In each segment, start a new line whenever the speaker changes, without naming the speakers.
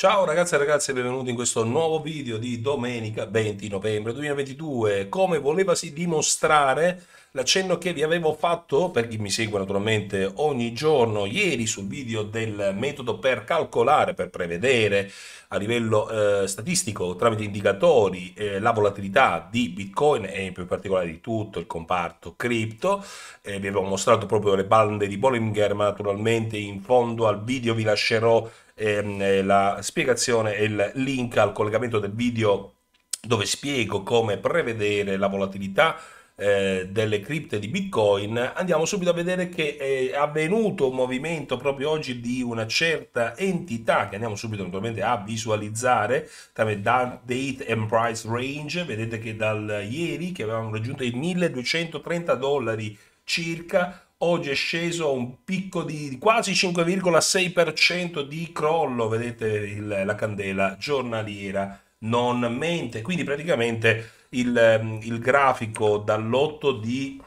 Ciao ragazze e ragazze, benvenuti in questo nuovo video di domenica 20 novembre 2022. Come volevasi dimostrare l'accenno che vi avevo fatto, per chi mi segue naturalmente ogni giorno, ieri sul video del metodo per calcolare, per prevedere a livello eh, statistico tramite indicatori eh, la volatilità di Bitcoin e più in particolare di tutto il comparto cripto. Eh, vi avevo mostrato proprio le bande di Bollinger, ma naturalmente in fondo al video vi lascerò ehm, eh, la spiegazione e il link al collegamento del video dove spiego come prevedere la volatilità eh, delle cripte di Bitcoin, andiamo subito a vedere che eh, è avvenuto un movimento proprio oggi di una certa entità che andiamo subito naturalmente a visualizzare tramite date and price range, vedete che dal ieri che avevamo raggiunto i 1230 dollari circa oggi è sceso a un picco di quasi 5,6% di crollo, vedete il, la candela giornaliera non mente, quindi praticamente il, il grafico dall'8 di,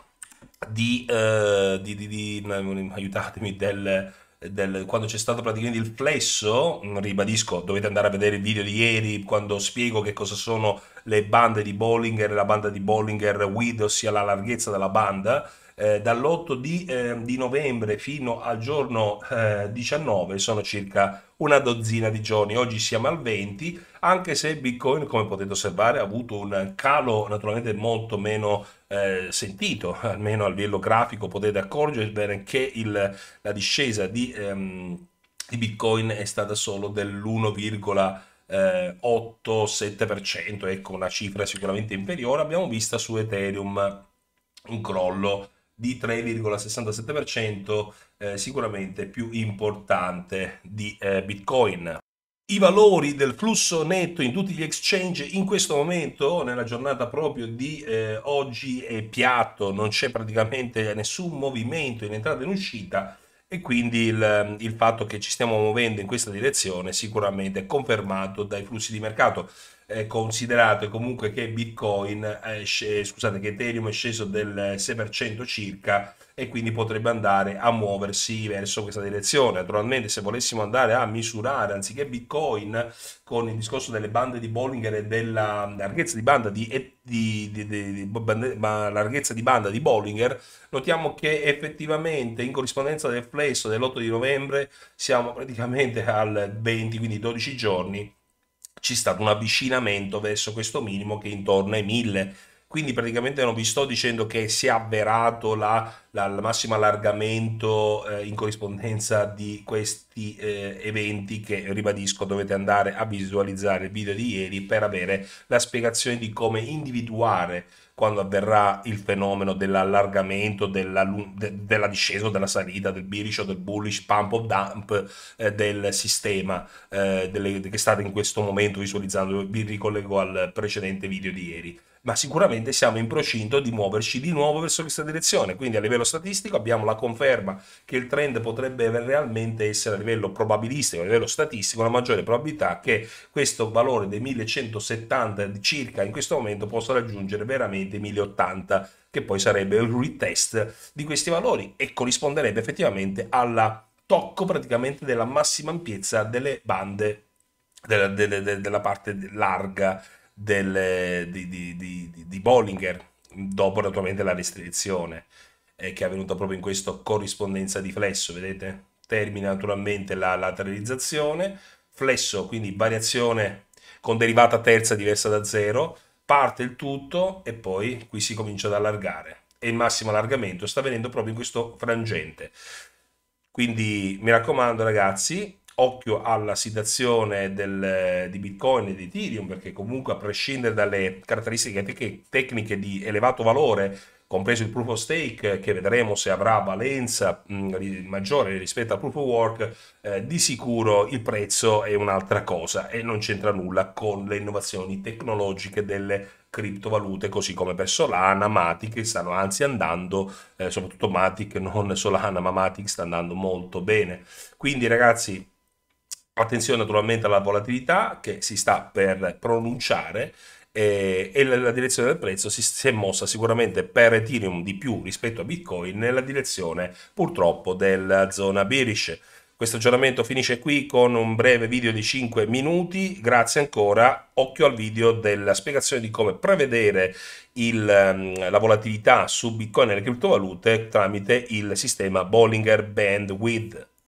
di, uh, di, di aiutatemi, del, del, quando c'è stato praticamente il flesso, mm, ribadisco, dovete andare a vedere il video di ieri quando spiego che cosa sono le bande di Bollinger la banda di Bollinger Width, ossia la larghezza della banda, eh, dall'8 di, eh, di, novembre fino al giorno eh, 19 sono circa una dozzina di giorni, oggi siamo al 20, anche se Bitcoin, come potete osservare, ha avuto un calo naturalmente molto meno eh, sentito, almeno a livello grafico potete accorgervene che il, la discesa di, ehm, di, Bitcoin è stata solo dell'1,8%. 8-7%, eh, ecco una cifra sicuramente inferiore, abbiamo visto su Ethereum un crollo di 3,67%, eh, sicuramente più importante di eh, Bitcoin. I valori del flusso netto in tutti gli exchange in questo momento, nella giornata proprio di eh, oggi, è piatto, non c'è praticamente nessun movimento in entrata e in uscita e quindi il, ehm, il fatto che ci stiamo muovendo in questa direzione sicuramente è confermato dai flussi di mercato eh, considerato comunque che Bitcoin, sc- scusate, che Ethereum è sceso del 6% circa e quindi potrebbe andare a muoversi verso questa direzione. Naturalmente, se volessimo andare a misurare anziché Bitcoin con il discorso delle bande di Bollinger e della larghezza di banda di, di, di, di bande, larghezza di banda di Bollinger, notiamo che effettivamente in corrispondenza del flesso dell'8 di novembre siamo praticamente al 20, quindi 12 giorni c'è stato un avvicinamento verso questo minimo che è intorno ai 1000. Quindi praticamente non vi sto dicendo che si è avverato la al massimo allargamento eh, in corrispondenza di questi eh, eventi che ribadisco dovete andare a visualizzare il video di ieri per avere la spiegazione di come individuare quando avverrà il fenomeno dell'allargamento, della, de, della discesa, della salita, del bearish o del bullish pump o dump eh, del sistema eh, delle, che state in questo momento visualizzando. Vi ricollego al precedente video di ieri. Ma sicuramente siamo in procinto di muoverci di nuovo verso questa direzione, quindi a livello livello statistico, abbiamo la conferma che il trend potrebbe realmente essere a livello probabilistico, a livello statistico, la maggiore probabilità che questo valore dei 1170 circa in questo momento possa raggiungere veramente i 1080, che poi sarebbe il retest di questi valori e corrisponderebbe effettivamente al tocco praticamente della massima ampiezza delle bande della, della, della parte larga del, di, di, di, di Bollinger dopo naturalmente la restrizione eh, che è avvenuta proprio in questo corrispondenza di flesso, vedete? Termina naturalmente la lateralizzazione, flesso quindi variazione con derivata terza diversa da zero, parte il tutto e poi qui si comincia ad allargare e il massimo allargamento sta avvenendo proprio in questo frangente. Quindi mi raccomando ragazzi, occhio alla situazione del, eh, di Bitcoin e di Ethereum, perché comunque a prescindere dalle caratteristiche tecniche di elevato valore compreso il proof of stake, eh, che vedremo se avrà valenza mh, mm, maggiore rispetto al proof of work, eh, di sicuro il prezzo è un'altra cosa e non c'entra nulla con le innovazioni tecnologiche delle criptovalute, così come per Solana, Matic, stanno anzi andando, eh, soprattutto Matic, non Solana, ma Matic sta andando molto bene. Quindi ragazzi, attenzione naturalmente alla volatilità che si sta per pronunciare eh, e la, la, direzione del prezzo si, si, è mossa sicuramente per Ethereum di più rispetto a Bitcoin nella direzione purtroppo della zona bearish. Questo aggiornamento finisce qui con un breve video di 5 minuti, grazie ancora, occhio al video della spiegazione di come prevedere il, mm, la volatilità su Bitcoin e le criptovalute tramite il sistema Bollinger Bandwidth.